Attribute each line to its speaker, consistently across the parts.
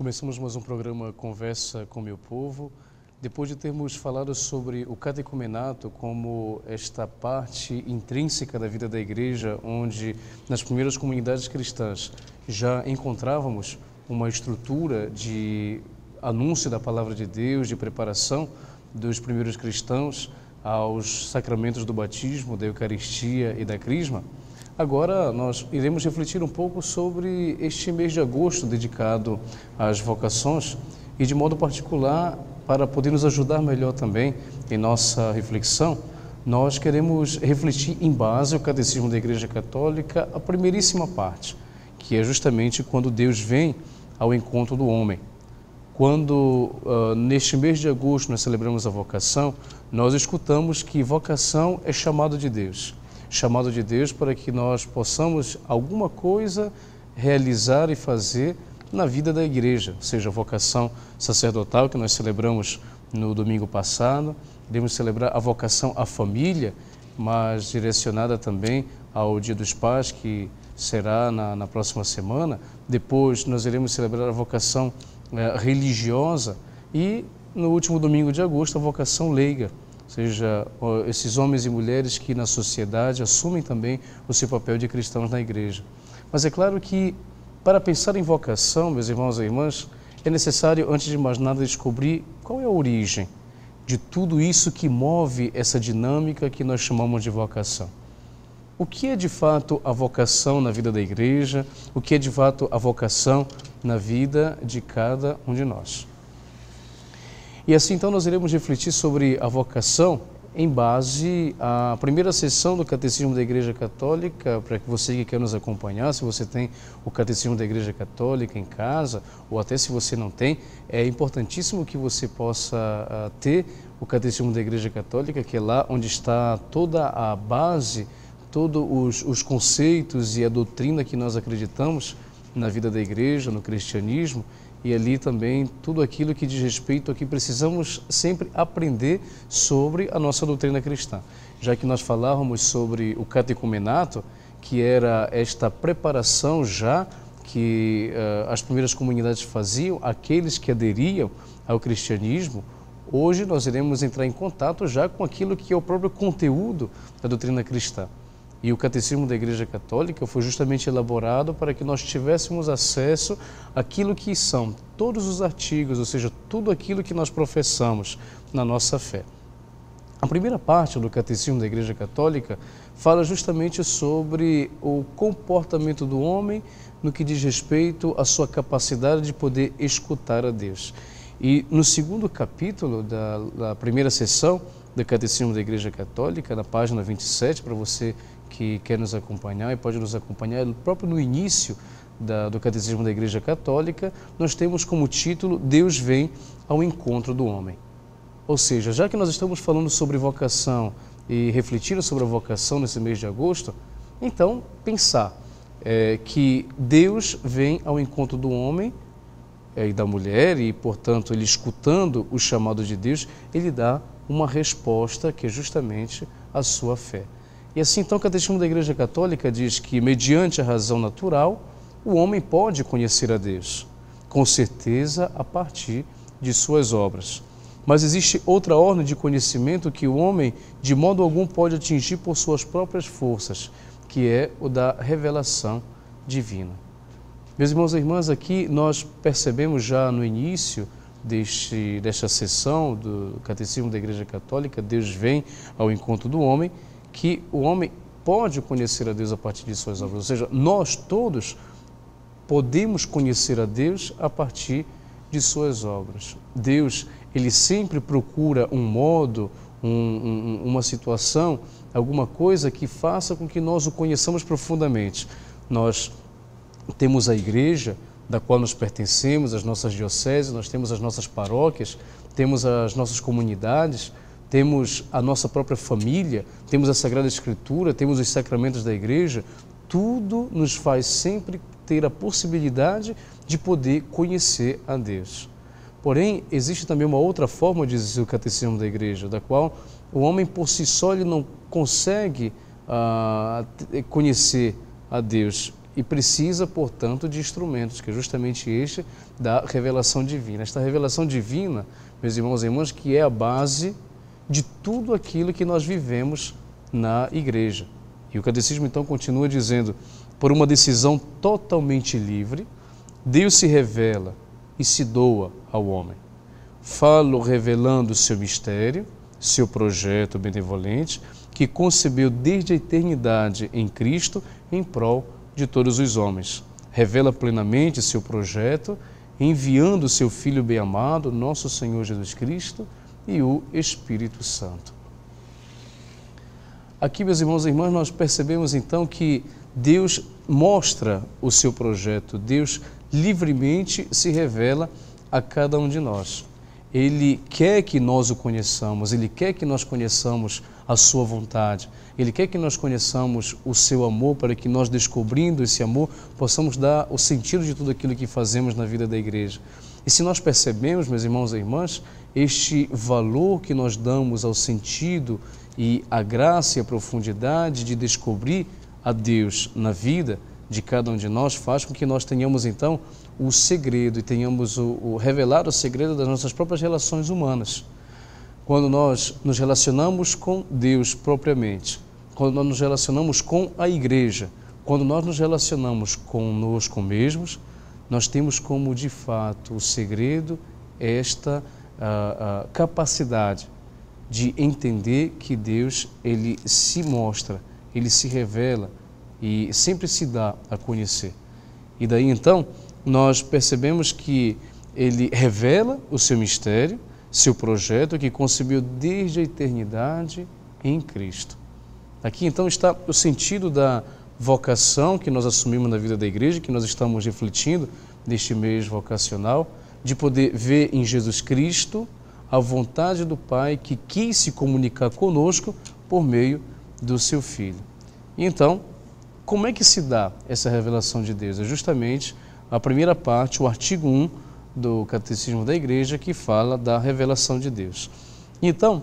Speaker 1: Começamos mais um programa Conversa com Meu Povo. Depois de termos falado sobre o catecumenato como esta parte intrínseca da vida da igreja, onde nas primeiras comunidades cristãs já encontrávamos uma estrutura de anúncio da palavra de Deus, de preparação dos primeiros cristãos aos sacramentos do batismo, da Eucaristia e da Crisma. Agora nós iremos refletir um pouco sobre este mês de agosto dedicado às vocações e, de modo particular, para poder nos ajudar melhor também em nossa reflexão, nós queremos refletir em base o Catecismo da Igreja Católica, a primeiríssima parte, que é justamente quando Deus vem ao encontro do homem. Quando, uh, neste mês de agosto, nós celebramos a vocação, nós escutamos que vocação é chamado de Deus chamado de Deus para que nós possamos alguma coisa realizar e fazer na vida da igreja, seja, a vocação sacerdotal que nós celebramos no domingo passado, iremos celebrar a vocação à família, mas direcionada também ao Dia dos Pais, que será na, na próxima semana. Depois nós iremos celebrar a vocação eh, religiosa e no último domingo de agosto a vocação leiga, ou seja, esses homens e mulheres que na sociedade assumem também o seu papel de cristãos na igreja. Mas é claro que para pensar em vocação, meus irmãos e irmãs, é necessário, antes de mais nada, descobrir qual é a origem de tudo isso que move essa dinâmica que nós chamamos de vocação. O que é de fato a vocação na vida da igreja? O que é de fato a vocação na vida de cada um de nós? E assim então nós iremos refletir sobre a vocação em base à primeira sessão do Catecismo da Igreja Católica, para que você que quer nos acompanhar, se você tem o Catecismo da Igreja Católica em casa, ou até se você não tem, é importantíssimo que você possa ah, ter o Catecismo da Igreja Católica, que é lá onde está toda a base, todos os, os conceitos e a doutrina que nós acreditamos na vida da igreja, no cristianismo, e ali também tudo aquilo que diz respeito a que precisamos sempre aprender sobre a nossa doutrina cristã. Já que nós falávamos sobre o catecumenato, que era esta preparação já que uh, as primeiras comunidades faziam, aqueles que aderiam ao cristianismo, hoje nós iremos entrar em contato já com aquilo que é o próprio conteúdo da doutrina cristã. E o Catecismo da Igreja Católica foi justamente elaborado para que nós tivéssemos acesso àquilo que são todos os artigos, ou seja, tudo aquilo que nós professamos na nossa fé. A primeira parte do Catecismo da Igreja Católica fala justamente sobre o comportamento do homem no que diz respeito à sua capacidade de poder escutar a Deus. E no segundo capítulo da, da primeira sessão, do Catecismo da Igreja Católica, na página 27, para você que quer nos acompanhar e pode nos acompanhar próprio no início da, do Catecismo da Igreja Católica, nós temos como título Deus vem ao encontro do homem. Ou seja, já que nós estamos falando sobre vocação e refletindo sobre a vocação nesse mês de agosto, então pensar é, que Deus vem ao encontro do homem é, e da mulher e, portanto, ele escutando o chamado de Deus, ele dá uma resposta que é justamente a sua fé. E assim, então, o Catecismo da Igreja Católica diz que, mediante a razão natural, o homem pode conhecer a Deus, com certeza a partir de suas obras. Mas existe outra ordem de conhecimento que o homem, de modo algum, pode atingir por suas próprias forças, que é o da revelação divina. Meus irmãos e irmãs, aqui nós percebemos já no início deste, desta sessão do Catecismo da Igreja Católica, Deus vem ao encontro do homem, que o homem pode conhecer a Deus a partir de suas obras. Ou seja, nós todos podemos conhecer a Deus a partir de suas obras. Deus, ele sempre procura um modo, um, um, uma situação, alguma coisa que faça com que nós o conheçamos profundamente. Nós temos a igreja da qual nós pertencemos, as nossas dioceses, nós temos as nossas paróquias, temos as nossas comunidades, temos a nossa própria família, temos a Sagrada Escritura, temos os sacramentos da Igreja, tudo nos faz sempre ter a possibilidade de poder conhecer a Deus. Porém, existe também uma outra forma, diz o Catecismo da Igreja, da qual o homem por si só ele não consegue ah, conhecer a Deus e precisa, portanto, de instrumentos, que é justamente este da revelação divina. Esta revelação divina, meus irmãos e irmãs, que é a base de tudo aquilo que nós vivemos na igreja. E o catecismo então continua dizendo: por uma decisão totalmente livre, Deus se revela e se doa ao homem. Falo revelando seu mistério, seu projeto benevolente, que concebeu desde a eternidade em Cristo em prol de todos os homens. Revela plenamente seu projeto, enviando seu Filho bem-amado, nosso Senhor Jesus Cristo e o Espírito Santo. Aqui, meus irmãos e irmãs, nós percebemos então que Deus mostra o seu projeto, Deus livremente se revela a cada um de nós. Ele quer que nós o conheçamos, ele quer que nós conheçamos a sua vontade, ele quer que nós conheçamos o seu amor, para que nós, descobrindo esse amor, possamos dar o sentido de tudo aquilo que fazemos na vida da igreja. E se nós percebemos, meus irmãos e irmãs, este valor que nós damos ao sentido e à graça e à profundidade de descobrir a Deus na vida de cada um de nós, faz com que nós tenhamos então o segredo e tenhamos o, o revelar o segredo das nossas próprias relações humanas. Quando nós nos relacionamos com Deus propriamente, quando nós nos relacionamos com a igreja, quando nós nos relacionamos conosco mesmos, nós temos como de fato o segredo é esta a, ah, a ah, capacidade de entender que Deus ele se mostra, ele se revela e sempre se dá a conhecer. E daí então nós percebemos que ele revela o seu mistério, seu projeto que concebeu desde a eternidade em Cristo. Aqui então está o sentido da vocação que nós assumimos na vida da igreja, que nós estamos refletindo neste mês vocacional, de poder ver em Jesus Cristo a vontade do Pai que quis se comunicar conosco por meio do seu Filho. então, como é que se dá essa revelação de Deus? É justamente a primeira parte, o artigo 1 do Catecismo da Igreja, que fala da revelação de Deus. Então,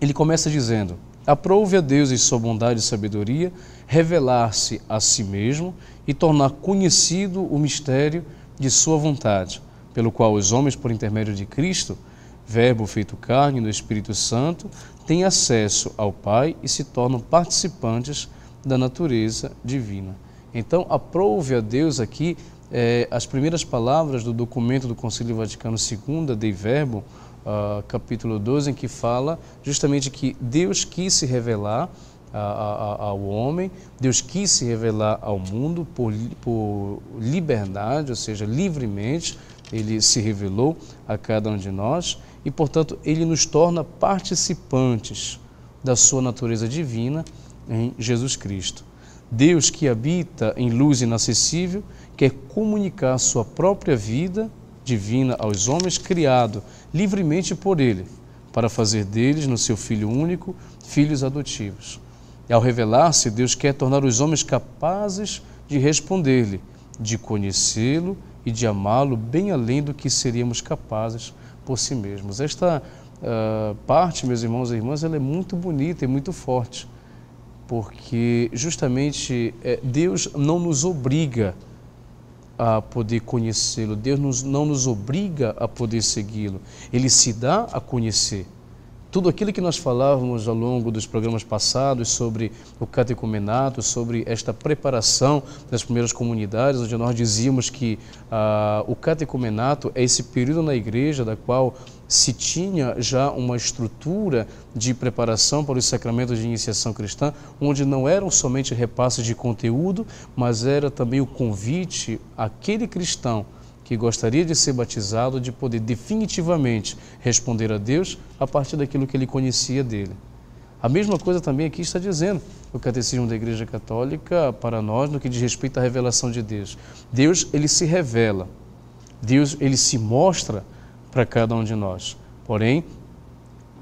Speaker 1: ele começa dizendo: Aprove a Deus em sua bondade e sabedoria revelar-se a si mesmo e tornar conhecido o mistério de sua vontade, pelo qual os homens, por intermédio de Cristo, Verbo feito carne no Espírito Santo, têm acesso ao Pai e se tornam participantes da natureza divina. Então, aprove a Deus aqui eh, as primeiras palavras do documento do Concílio Vaticano II, de Verbo, uh, capítulo 12, em que fala justamente que Deus quis se revelar a, ah, a, ah, ao homem, Deus quis se revelar ao mundo por, por liberdade, ou seja, livremente, ele se revelou a cada um de nós e, portanto, ele nos torna participantes da sua natureza divina em Jesus Cristo. Deus que habita em luz inacessível quer comunicar sua própria vida divina aos homens, criado livremente por Ele, para fazer deles, no seu Filho único, filhos adotivos. E ao revelar-se, Deus quer tornar os homens capazes de responder-lhe, de conhecê-lo e de amá-lo bem além do que seríamos capazes por si mesmos. Esta uh, parte, meus irmãos e irmãs, ela é muito bonita e muito forte, porque justamente é, Deus não nos obriga a a poder conhecê-lo. Deus nos, não nos obriga a poder segui-lo. Ele se dá a conhecer tudo aquilo que nós falávamos ao longo dos programas passados sobre o catecumenato, sobre esta preparação das primeiras comunidades, onde nós dizíamos que ah, o catecumenato é esse período na igreja da qual se tinha já uma estrutura de preparação para os sacramentos de iniciação cristã, onde não eram somente repasses de conteúdo, mas era também o convite àquele cristão que gostaria de ser batizado, de poder definitivamente responder a Deus a partir daquilo que ele conhecia dele. A mesma coisa também aqui está dizendo o Catecismo da Igreja Católica para nós no que diz respeito à revelação de Deus. Deus, ele se revela. Deus, ele se mostra para cada um de nós. Porém,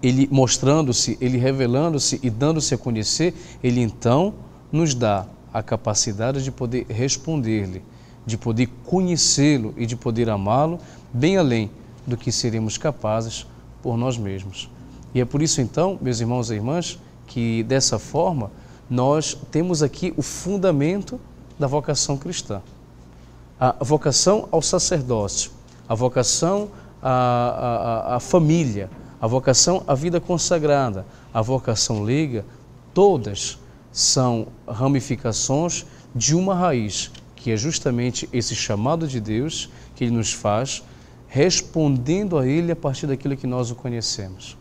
Speaker 1: ele mostrando-se, ele revelando-se e dando-se a conhecer, ele então nos dá a capacidade de poder responder-lhe de poder conhecê-lo e de poder amá-lo, bem além do que seremos capazes por nós mesmos. E é por isso então, meus irmãos e irmãs, que dessa forma nós temos aqui o fundamento da vocação cristã. A vocação ao sacerdócio, a vocação à, à, à família, a vocação à vida consagrada, a vocação leiga, todas são ramificações de uma raiz que é justamente esse chamado de Deus que ele nos faz, respondendo a ele a partir daquilo que nós o conhecemos.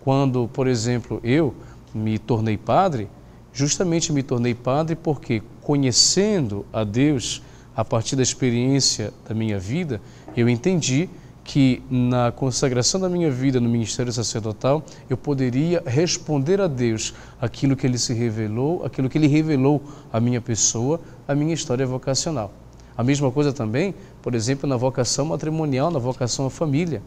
Speaker 1: Quando, por exemplo, eu me tornei padre, justamente me tornei padre porque, conhecendo a Deus a partir da experiência da minha vida, eu entendi que que na consagração da minha vida no ministério sacerdotal eu poderia responder a Deus aquilo que ele se revelou, aquilo que ele revelou à minha pessoa, à minha história vocacional. A mesma coisa também, por exemplo, na vocação matrimonial, na vocação à família.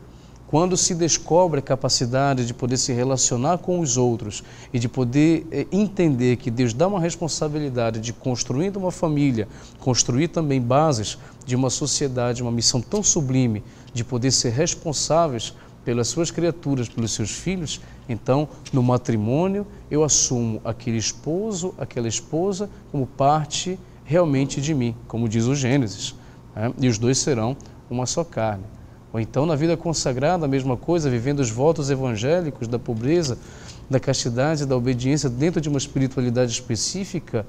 Speaker 1: Quando se descobre a capacidade de poder se relacionar com os outros e de poder eh, entender que Deus dá uma responsabilidade de construindo uma família, construir também bases de uma sociedade, uma missão tão sublime de poder ser responsáveis pelas suas criaturas, pelos seus filhos, então no matrimônio eu assumo aquele esposo, aquela esposa como parte realmente de mim, como diz o Gênesis, né? e os dois serão uma só carne. Ou então na vida consagrada a mesma coisa, vivendo os votos evangélicos da pobreza, da castidade, da obediência dentro de uma espiritualidade específica,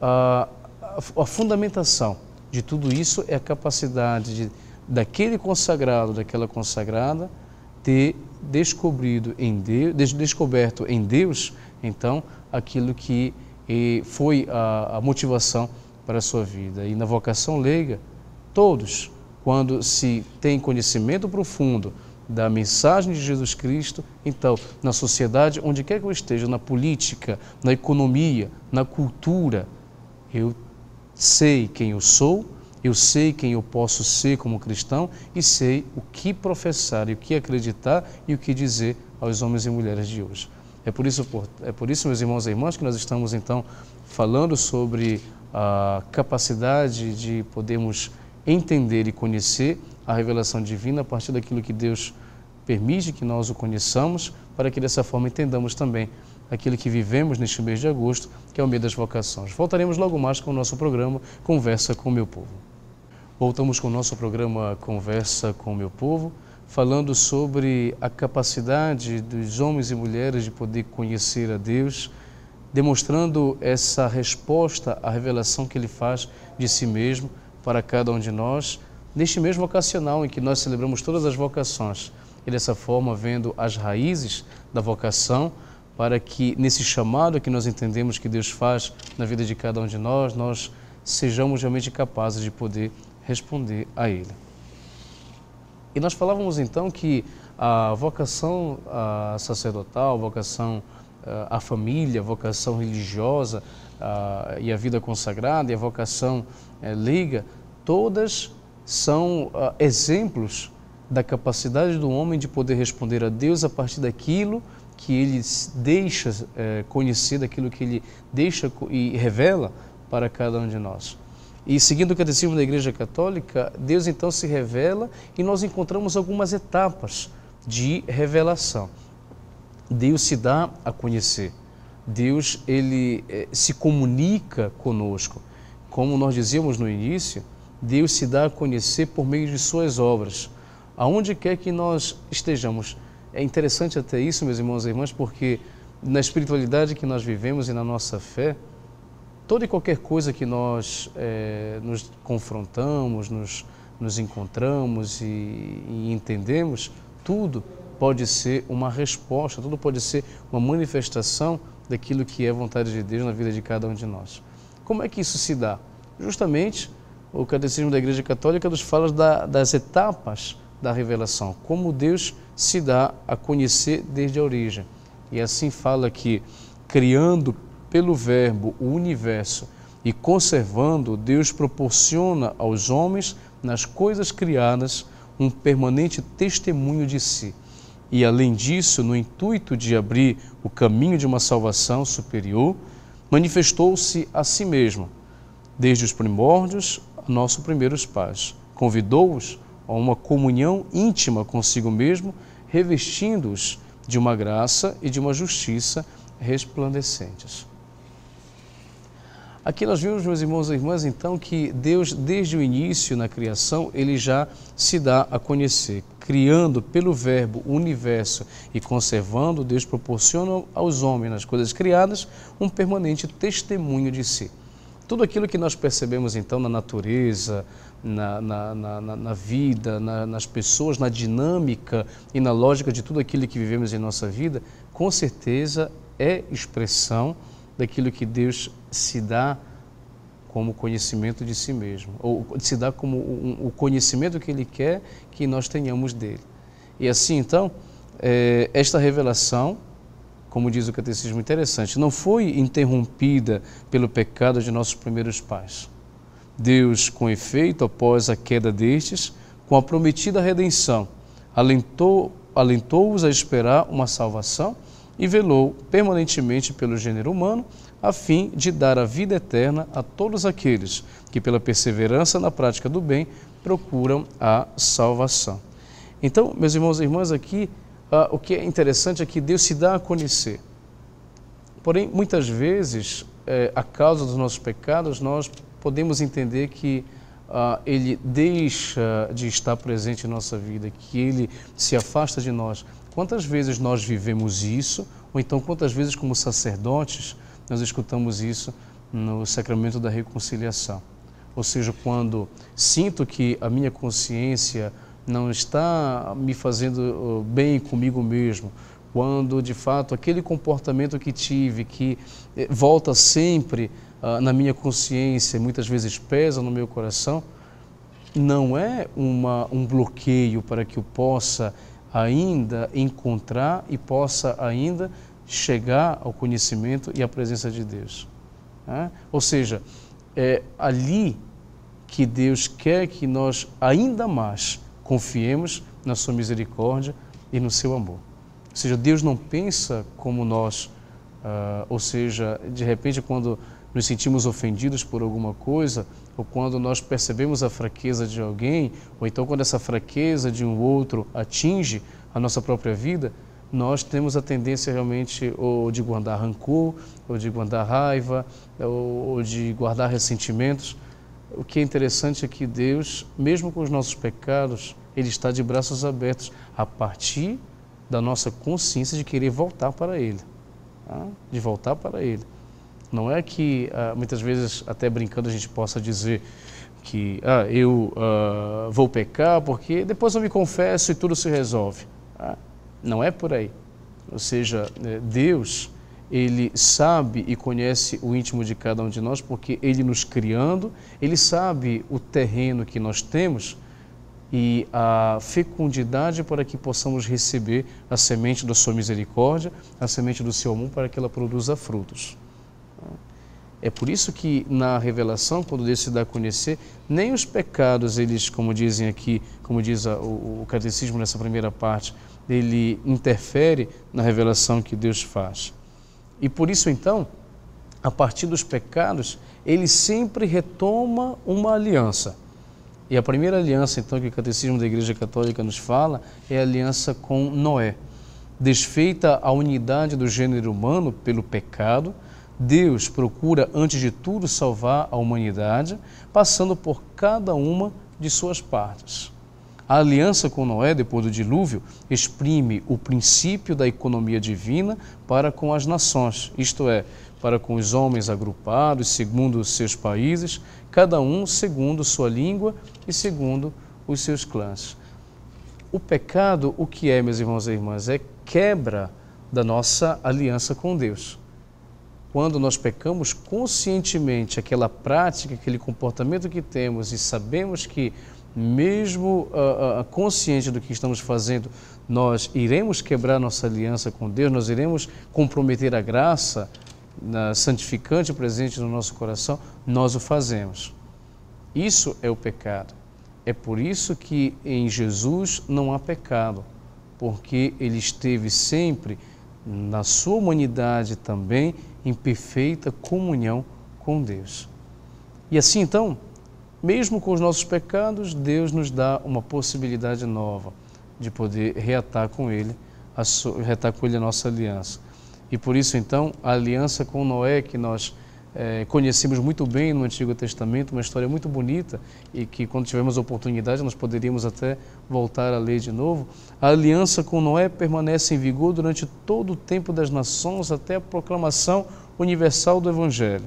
Speaker 1: a, a, a fundamentação de tudo isso é a capacidade de daquele consagrado, daquela consagrada, ter descobrido em Deus, descoberto em Deus, então, aquilo que eh, foi a, a motivação para a sua vida. E na vocação leiga, todos, quando se tem conhecimento profundo da mensagem de Jesus Cristo, então, na sociedade, onde quer que eu esteja, na política, na economia, na cultura, eu sei quem eu sou eu sei quem eu posso ser como cristão e sei o que professar, e o que acreditar e o que dizer aos homens e mulheres de hoje. É por isso, é por isso meus irmãos e irmãs, que nós estamos então falando sobre a capacidade de podermos entender e conhecer a revelação divina a partir daquilo que Deus permite que nós o conheçamos, para que dessa forma entendamos também aquilo que vivemos neste mês de agosto, que é o mês das vocações. Voltaremos logo mais com o nosso programa Conversa com o Meu Povo. Voltamos com o nosso programa Conversa com o Meu Povo, falando sobre a capacidade dos homens e mulheres de poder conhecer a Deus, demonstrando essa resposta à revelação que Ele faz de si mesmo para cada um de nós, neste mesmo ocasional em que nós celebramos todas as vocações e dessa forma vendo as raízes da vocação para que nesse chamado que nós entendemos que Deus faz na vida de cada um de nós, nós sejamos realmente capazes de poder responder a ele. E nós falávamos então que a vocação ah, ah, a sacerdotal, a vocação à família, a vocação religiosa a, ah, e a vida consagrada e a vocação é, eh, liga, todas são a, exemplos da capacidade do homem de poder responder a Deus a partir daquilo que ele deixa é, conhecer, daquilo que ele deixa e revela para cada um de nós. E seguindo o catecismo da Igreja Católica, Deus então se revela e nós encontramos algumas etapas de revelação. Deus se dá a conhecer. Deus ele eh, se comunica conosco. Como nós dizíamos no início, Deus se dá a conhecer por meio de suas obras. Aonde quer que nós estejamos. É interessante até isso, meus irmãos e irmãs, porque na espiritualidade que nós vivemos e na nossa fé, toda e qualquer coisa que nós é, nos confrontamos, nos, nos encontramos e, e, entendemos, tudo pode ser uma resposta, tudo pode ser uma manifestação daquilo que é vontade de Deus na vida de cada um de nós. Como é que isso se dá? Justamente o Catecismo da Igreja Católica nos fala da, das etapas da revelação, como Deus se dá a conhecer desde a origem. E assim fala que, criando pelo Verbo o universo e conservando, Deus proporciona aos homens, nas coisas criadas, um permanente testemunho de si. E além disso, no intuito de abrir o caminho de uma salvação superior, manifestou-se a si mesmo, desde os primórdios, nosso nossos primeiros pais. Convidou-os a uma comunhão íntima consigo mesmo, revestindo-os de uma graça e de uma justiça resplandecentes. Aqui nós vimos, meus irmãos e irmãs, então, que Deus, desde o início na criação, ele já se dá a conhecer. Criando pelo Verbo o universo e conservando, Deus proporciona aos homens, nas coisas criadas, um permanente testemunho de si. Tudo aquilo que nós percebemos, então, na natureza, na, na, na, na, vida, nas pessoas, na dinâmica e na lógica de tudo aquilo que vivemos em nossa vida, com certeza é expressão daquilo que Deus se dá como conhecimento de si mesmo, ou se dá como o conhecimento que Ele quer que nós tenhamos dele. E assim, então, é, esta revelação, como diz o catecismo interessante, não foi interrompida pelo pecado de nossos primeiros pais. Deus, com efeito, após a queda destes, com a prometida redenção, alentou, alentou-os a esperar uma salvação e velou permanentemente pelo gênero humano, a fim de dar a vida eterna a todos aqueles que, pela perseverança na prática do bem, procuram a salvação. Então, meus irmãos e irmãs, aqui ah, o que é interessante é que Deus se dá a conhecer. Porém, muitas vezes, eh, a causa dos nossos pecados, nós podemos entender que ah, Ele deixa de estar presente em nossa vida, que Ele se afasta de nós, Quantas vezes nós vivemos isso, ou então quantas vezes, como sacerdotes, nós escutamos isso no sacramento da reconciliação? Ou seja, quando sinto que a minha consciência não está me fazendo uh, bem comigo mesmo, quando de fato aquele comportamento que tive, que eh, volta sempre uh, na minha consciência, muitas vezes pesa no meu coração, não é uma, um bloqueio para que eu possa ainda encontrar e possa ainda chegar ao conhecimento e à presença de Deus. Né? Ou seja, é ali que Deus quer que nós ainda mais confiemos na sua misericórdia e no seu amor. Ou seja, Deus não pensa como nós, uh, ou seja, de repente quando nos sentimos ofendidos por alguma coisa, ou quando nós percebemos a fraqueza de alguém, ou então quando essa fraqueza de um outro atinge a nossa própria vida, nós temos a tendência realmente ou de guardar rancor, ou de guardar raiva, ou, de guardar ressentimentos. O que é interessante é que Deus, mesmo com os nossos pecados, Ele está de braços abertos a partir da nossa consciência de querer voltar para Ele, ah, de voltar para Ele. Não é que ah, muitas vezes, até brincando, a gente possa dizer que ah, eu uh, vou pecar porque depois eu me confesso e tudo se resolve. Ah, não é por aí. Ou seja, né, Deus, Ele sabe e conhece o íntimo de cada um de nós porque Ele nos criando, Ele sabe o terreno que nós temos e a fecundidade para que possamos receber a semente da sua misericórdia, a semente do seu amor para que ela produza frutos. É por isso que na revelação, quando Deus se dá a conhecer, nem os pecados, eles, como dizem aqui, como diz o, o catecismo nessa primeira parte, ele interfere na revelação que Deus faz. E por isso então, a partir dos pecados, ele sempre retoma uma aliança. E a primeira aliança, então, que o Catecismo da Igreja Católica nos fala é a aliança com Noé. Desfeita a unidade do gênero humano pelo pecado, Deus procura, antes de tudo, salvar a humanidade, passando por cada uma de suas partes. A aliança com Noé, depois do dilúvio, exprime o princípio da economia divina para com as nações, isto é, para com os homens agrupados segundo os seus países, cada um segundo sua língua e segundo os seus clãs. O pecado, o que é, meus irmãos e irmãs? É quebra da nossa aliança com Deus quando nós pecamos conscientemente aquela prática, aquele comportamento que temos e sabemos que, mesmo uh, uh, consciente do que estamos fazendo, nós iremos quebrar nossa aliança com Deus, nós iremos comprometer a graça santificante presente no nosso coração, nós o fazemos. Isso é o pecado. É por isso que em Jesus não há pecado, porque ele esteve sempre na sua humanidade também em perfeita comunhão com Deus. E assim então, mesmo com os nossos pecados, Deus nos dá uma possibilidade nova de poder reatar com Ele, reatar com Ele a nossa aliança. E por isso então, a aliança com Noé que nós é, conhecemos muito bem no Antigo Testamento, uma história muito bonita e que, quando tivermos oportunidade, nós poderíamos até voltar a ler de novo. A aliança com Noé permanece em vigor durante todo o tempo das nações até a proclamação universal do Evangelho.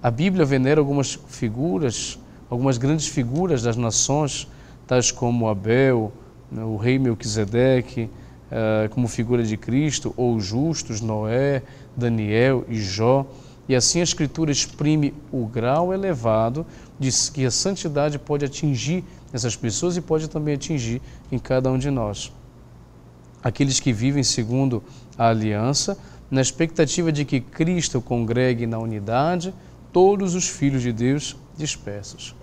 Speaker 1: A Bíblia venera algumas figuras, algumas grandes figuras das nações, tais como Abel, né, o rei Melquisedeque, eh, como figura de Cristo, ou justos, Noé, Daniel e Jó. E assim a Escritura exprime o grau elevado de que a santidade pode atingir essas pessoas e pode também atingir em cada um de nós. Aqueles que vivem segundo a aliança, na expectativa de que Cristo congregue na unidade todos os filhos de Deus dispersos.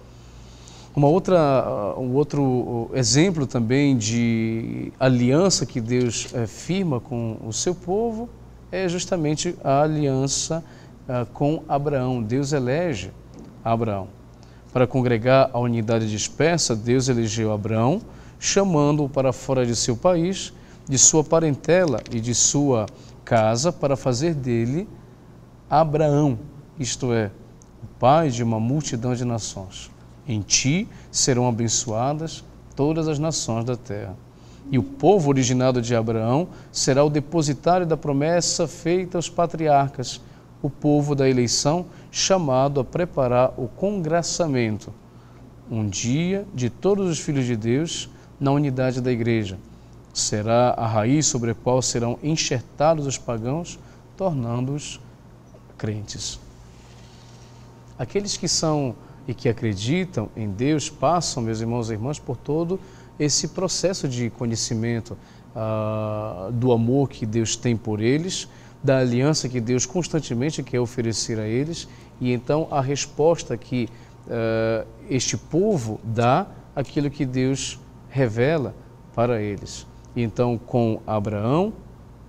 Speaker 1: Uma outra, ah, um outro ah, exemplo também de aliança que Deus eh, firma com o seu povo é justamente a aliança ah, com Abraão. Deus elege Abraão. Para congregar a unidade dispersa, Deus elegeu Abraão, chamando-o para fora de seu país, de sua parentela e de sua casa, para fazer dele Abraão, isto é, o pai de uma multidão de nações. Em ti serão abençoadas todas as nações da terra. E o povo originado de Abraão será o depositário da promessa feita aos patriarcas o povo da eleição chamado a preparar o congressamento, um dia de todos os filhos de Deus na unidade da igreja. Será a raiz sobre a qual serão enxertados os pagãos, tornando-os crentes. Aqueles que são e que acreditam em Deus passam, meus irmãos e irmãs, por todo esse processo de conhecimento ah, do amor que Deus tem por eles da aliança que Deus constantemente quer oferecer a eles e então a resposta que uh, este povo dá aquilo que Deus revela para eles. E então com Abraão,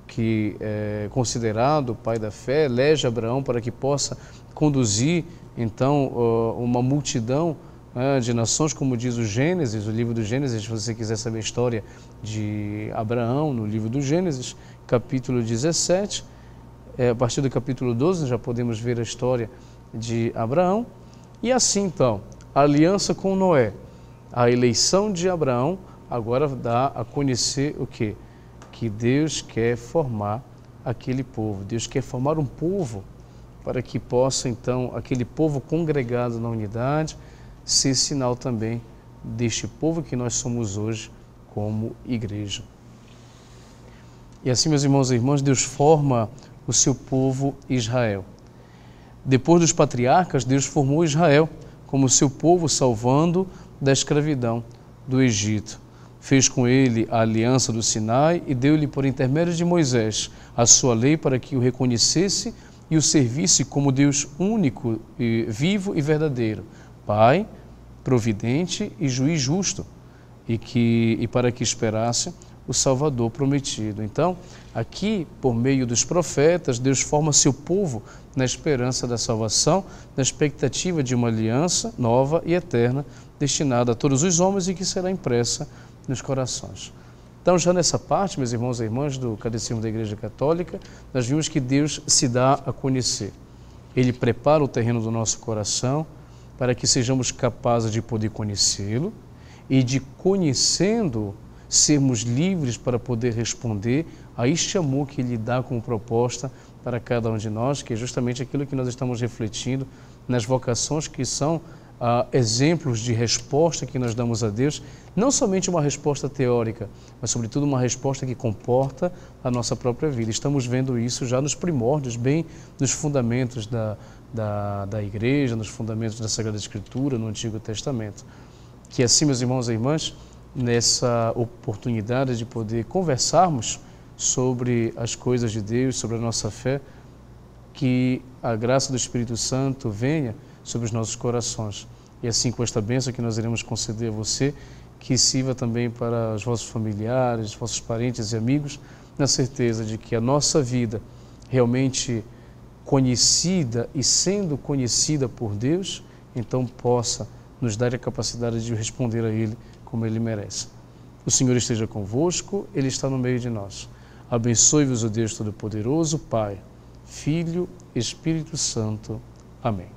Speaker 1: que é considerado o pai da fé, elege Abraão para que possa conduzir então eh, uma multidão né, de nações, como diz o Gênesis, o livro do Gênesis, se você quiser saber a história de Abraão no livro do Gênesis, capítulo 17, é, a partir do capítulo 12 já podemos ver a história de Abraão. E assim então, a aliança com Noé, a eleição de Abraão, agora dá a conhecer o que? Que Deus quer formar aquele povo. Deus quer formar um povo para que possa então aquele povo congregado na unidade ser sinal também deste povo que nós somos hoje como igreja. E assim, meus irmãos e irmãs, Deus forma o seu povo Israel. Depois dos patriarcas, Deus formou Israel como seu povo, salvando da escravidão do Egito. Fez com ele a aliança do Sinai e deu-lhe, por intermédio de Moisés, a sua lei para que o reconhecesse e o servisse como Deus único, vivo e verdadeiro, Pai, providente e juiz justo, e, que, e para que esperasse o Salvador prometido. Então, aqui, por meio dos profetas, Deus forma seu povo na esperança da salvação, na expectativa de uma aliança nova e eterna destinada a todos os homens e que será impressa nos corações. Então, já nessa parte, meus irmãos e irmãs do Catecismo da Igreja Católica, nós vimos que Deus se dá a conhecer. Ele prepara o terreno do nosso coração para que sejamos capazes de poder conhecê-lo e de conhecendo sermos livres para poder responder a este amor que Ele dá como proposta para cada um de nós, que é justamente aquilo que nós estamos refletindo nas vocações que são ah, exemplos de resposta que nós damos a Deus, não somente uma resposta teórica, mas sobretudo uma resposta que comporta a nossa própria vida. Estamos vendo isso já nos primórdios, bem nos fundamentos da, da, da igreja, nos fundamentos da Sagrada Escritura, no Antigo Testamento. Que assim, meus irmãos e irmãs, nessa oportunidade de poder conversarmos sobre as coisas de Deus, sobre a nossa fé, que a graça do Espírito Santo venha sobre os nossos corações. E assim, com esta bênção que nós iremos conceder a você, que sirva também para os vossos familiares, vossos parentes e amigos, na certeza de que a nossa vida realmente conhecida e sendo conhecida por Deus, então possa nos dar a capacidade de responder a Ele como ele merece. O Senhor esteja convosco, ele está no meio de nós. Abençoe-vos o Deus Todo-Poderoso, Pai, Filho, Espírito Santo. Amém.